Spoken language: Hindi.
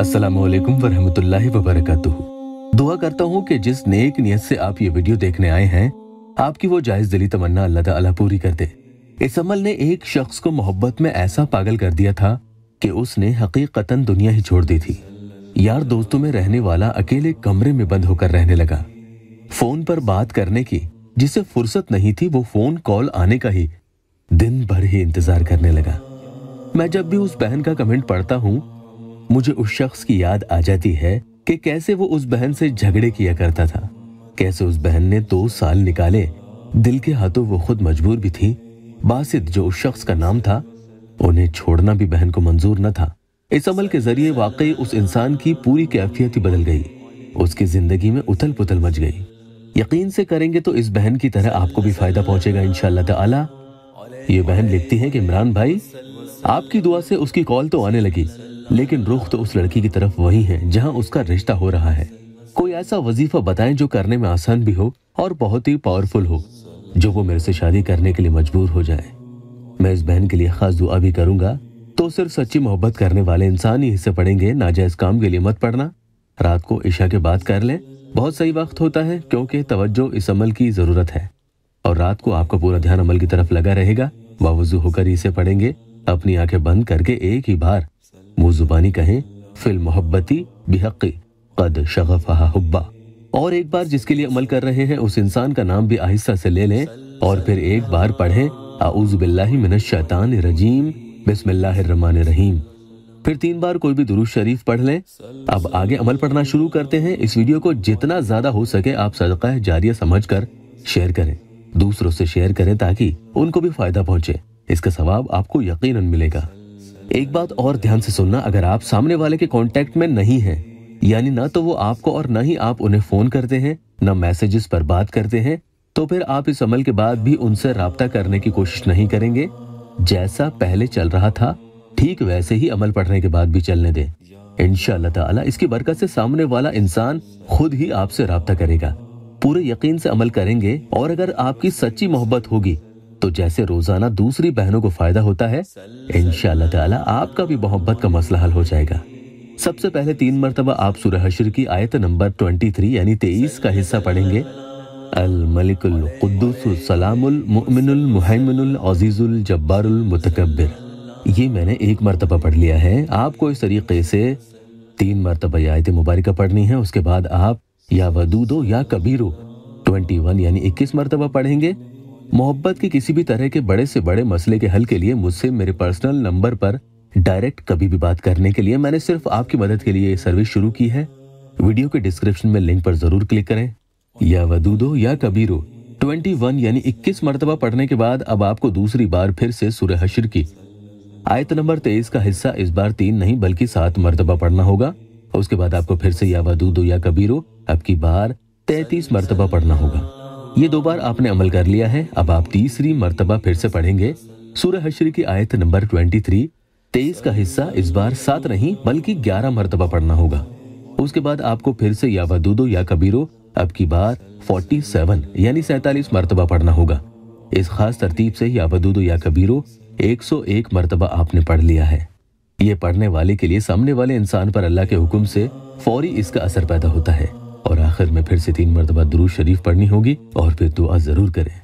अस्सलाम वालेकुम वरहमतुल्लाहि दुआ करता हूँ कि जिस नेक नियत से आप ये वीडियो देखने आए हैं आपकी वो जायज दिली तमन्ना अल्लाह ताला पूरी कर दे इस अमल ने एक शख्स को मोहब्बत में ऐसा पागल कर दिया था कि उसने हकीकतन दुनिया ही छोड़ दी थी यार दोस्तों में रहने वाला अकेले कमरे में बंद होकर रहने लगा फोन पर बात करने की जिसे फुर्सत नहीं थी वो फोन कॉल आने का ही दिन भर ही इंतजार करने लगा मैं जब भी उस बहन का कमेंट पढ़ता हूँ मुझे उस शख्स की याद आ जाती है कि कैसे वो उस बहन से झगड़े किया करता था कैसे उस बहन ने दो साल निकाले दिल के हाथों वो खुद मजबूर भी थी बासित जो उस शख्स का नाम था उन्हें छोड़ना भी बहन को मंजूर न था इस अमल के जरिए वाकई उस इंसान की पूरी कैफियत ही बदल गई उसकी जिंदगी में उथल पुथल मच गई यकीन से करेंगे तो इस बहन की तरह आपको भी फायदा पहुंचेगा इनशाला ये बहन लिखती है कि इमरान भाई आपकी दुआ से उसकी कॉल तो आने लगी लेकिन रुख तो उस लड़की की तरफ वही है जहाँ उसका रिश्ता हो रहा है कोई ऐसा वजीफा बताएं जो करने में आसान भी हो और बहुत ही पावरफुल हो जो वो मेरे से शादी करने के लिए मजबूर हो जाए मैं इस बहन के लिए खास दुआ भी करूंगा तो सिर्फ सच्ची मोहब्बत करने वाले इंसान ही हिस्से पड़ेंगे नाजायज काम के लिए मत पड़ना रात को ईशा के बाद कर लें बहुत सही वक्त होता है क्योंकि तवज्जो इस अमल की जरूरत है और रात को आपका पूरा ध्यान अमल की तरफ लगा रहेगा बावजू होकर इसे पढ़ेंगे अपनी आंखें बंद करके एक ही बार मुंह जुबानी कहें फिल मोहब्बती बिहकी कद शगफहा हुब्बा और एक बार जिसके लिए अमल कर रहे हैं उस इंसान का नाम भी आहिस्ता से ले लें और फिर एक बार पढ़ें आउज बिल्लाशान रजीम रहमानिर रहीम फिर तीन बार कोई भी दुरूद शरीफ पढ़ लें अब आगे अमल पढ़ना शुरू करते हैं इस वीडियो को जितना ज्यादा हो सके आप सदका जारिया समझ कर शेयर करें दूसरों से शेयर करें ताकि उनको भी फायदा पहुंचे इसका सवाब आपको यकीनन मिलेगा एक बात और ध्यान से सुनना अगर आप सामने वाले के कॉन्टेक्ट में नहीं है यानी ना तो वो आपको और ना ही आप उन्हें फोन करते हैं ना मैसेजेस पर बात करते हैं तो फिर आप इस अमल के बाद भी उनसे रबता करने की कोशिश नहीं करेंगे जैसा पहले चल रहा था ठीक वैसे ही अमल पढ़ने के बाद भी चलने दें इनशाला इसकी बरकत से सामने वाला इंसान खुद ही आपसे रबता करेगा पूरे यकीन से अमल करेंगे और अगर आपकी सच्ची मोहब्बत होगी तो जैसे रोजाना दूसरी बहनों को फायदा होता है इन ताला आपका भी मोहब्बत का मसला हल हो जाएगा सबसे पहले तीन मरतबा आप सुरहशर की आयत नंबर 23 यानी 23 का हिस्सा पढ़ेंगे अल मलिकुल सलामुल मुमिनुल मुहैमिनुल अजीजुल जब्बारुल मुतकब्बिर ये मैंने एक मरतबा पढ़ लिया है आपको इस तरीके से तीन मरतबा ये आयत मुबारक पढ़नी है उसके बाद आप या वदूदो या कबीरो 21 यानी 21 मरतबा पढ़ेंगे मोहब्बत के किसी भी तरह के बड़े से बड़े मसले के हल के लिए मुझसे मेरे पर्सनल नंबर पर डायरेक्ट कभी भी बात करने के लिए मैंने सिर्फ आपकी मदद के लिए सर्विस शुरू की है वीडियो के डिस्क्रिप्शन में लिंक पर जरूर क्लिक करें या वदूदो या कबीरो 21 यानी 21 मरतबा पढ़ने के बाद अब आपको दूसरी बार फिर से सूर्य हशर की आयत नंबर 23 का हिस्सा इस बार तीन नहीं बल्कि सात मरतबा पढ़ना होगा उसके बाद आपको फिर से या वदूदो या कबीरो अब की बार 33 मरतबा पढ़ना होगा ये दो बार आपने अमल कर लिया है अब आप तीसरी मरतबा फिर से पढ़ेंगे सूर्य हशरी की आयत नंबर 23 तेईस का हिस्सा इस बार सात नहीं बल्कि ग्यारह मरतबा पढ़ना होगा उसके बाद आपको फिर से या वदूदो या कबीरो अब की बार 47 यानी सैतालीस मरतबा पढ़ना होगा इस खास तरतीब से या वदूदो या कबीरो 101 मरतबा आपने पढ़ लिया है ये पढ़ने वाले के लिए सामने वाले इंसान पर अल्लाह के हुक्म से फौरी इसका असर पैदा होता है और आखिर में फिर से तीन मरतबा दरूज शरीफ पढ़नी होगी और फिर दुआ जरूर करें